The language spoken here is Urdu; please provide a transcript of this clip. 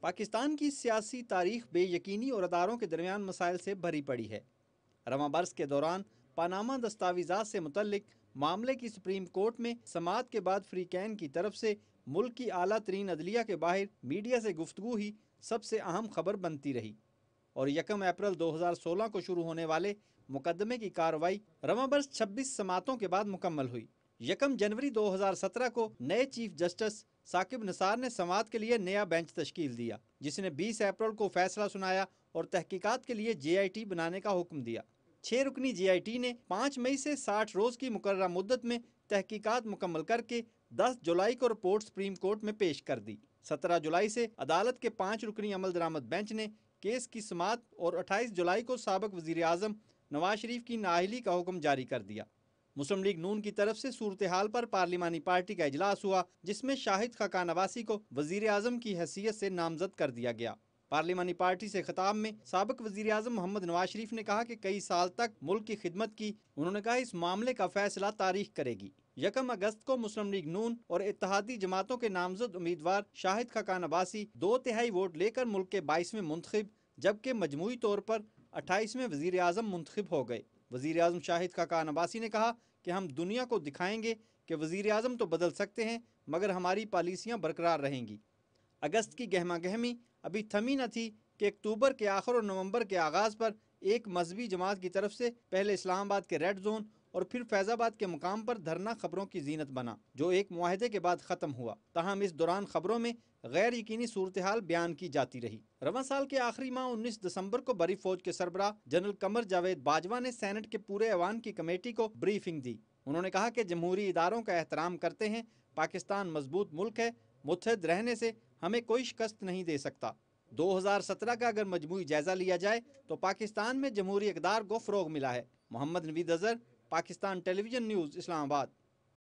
پاکستان کی سیاسی تاریخ بے یقینی اور اداروں کے درمیان مسائل سے بھری پڑی ہے رواں برس کے دوران پاناما دستاویزات سے متعلق معاملے کی سپریم کورٹ میں سماعت کے بعد فریقین کی طرف سے ملک کی اعلیٰ ترین عدلیہ کے باہر میڈیا سے گفتگو ہی سب سے اہم خبر بنتی رہی اور یکم اپریل دو ہزار سولہ کو شروع ہونے والے مقدمے کی کارروائی رواں برس چھبیس سماعتوں کے بعد مکمل ہوئی یکم جنوری دو ہزار سترہ کو نئے چیف جسٹس ثاقب نثار نے سماعت کے لیے نیا بینچ تشکیل دیا جس نے بیس اپریل کو فیصلہ سنایا اور تحقیقات کے لیے جے آئی ٹی بنانے کا حکم دیا چھ رکنی جے آئی ٹی نے پانچ مئی سے ساٹھ روز کی مقررہ مدت میں تحقیقات مکمل کر کے دس جولائی کو رپورٹ سپریم کورٹ میں پیش کر دی سترہ جولائی سے عدالت کے پانچ رکنی عمل درآمد بینچ نے کیس کی سماعت اور اٹھائیس جولائی کو سابق وزیر اعظم نواز شریف کی نااہلی کا حکم جاری کر دیا مسلم لیگ نون کی طرف سے صورتحال پر پارلیمانی پارٹی کا اجلاس ہوا جس میں شاہد خاکہ عباسی کو وزیر اعظم کی حیثیت سے نامزد کر دیا گیا پارلیمانی پارٹی سے خطاب میں سابق وزیر اعظم محمد نواز شریف نے کہا کہ کئی سال تک ملک کی خدمت کی انہوں نے کہا اس معاملے کا فیصلہ تاریخ کرے گی یکم اگست کو مسلم لیگ نون اور اتحادی جماعتوں کے نامزد امیدوار شاہد خاکہ عباسی دو تہائی ووٹ لے کر ملک کے بائیسویں منتخب جبکہ مجموعی طور پر اٹھائیسویں وزیر اعظم منتخب ہو گئے وزیر اعظم شاہد خاکہ عباسی نے کہا کہ ہم دنیا کو دکھائیں گے کہ وزیر اعظم تو بدل سکتے ہیں مگر ہماری پالیسیاں برقرار رہیں گی اگست کی گہما گہمی ابھی تھمی نہ تھی کہ اکتوبر کے آخر اور نومبر کے آغاز پر ایک مذہبی جماعت کی طرف سے پہلے اسلام آباد کے ریڈ زون اور پھر فیض آباد کے مقام پر دھرنا خبروں کی زینت بنا جو ایک معاہدے کے بعد ختم ہوا تاہم اس دوران خبروں میں غیر یقینی صورتحال بیان کی جاتی رہی رواں سال کے آخری ماہ انیس دسمبر کو بری فوج کے سربراہ جنرل کمر جاوید باجوہ نے سینٹ کے پورے ایوان کی کمیٹی کو بریفنگ دی انہوں نے کہا کہ جمہوری اداروں کا احترام کرتے ہیں پاکستان مضبوط ملک ہے متحد رہنے سے ہمیں کوئی شکست نہیں دے سکتا دو ہزار سترہ کا اگر مجموعی جائزہ لیا جائے تو پاکستان میں جمہوری اقدار کو فروغ ملا ہے Muhammad Naveed Azhar Pakistan television news اسلام آباد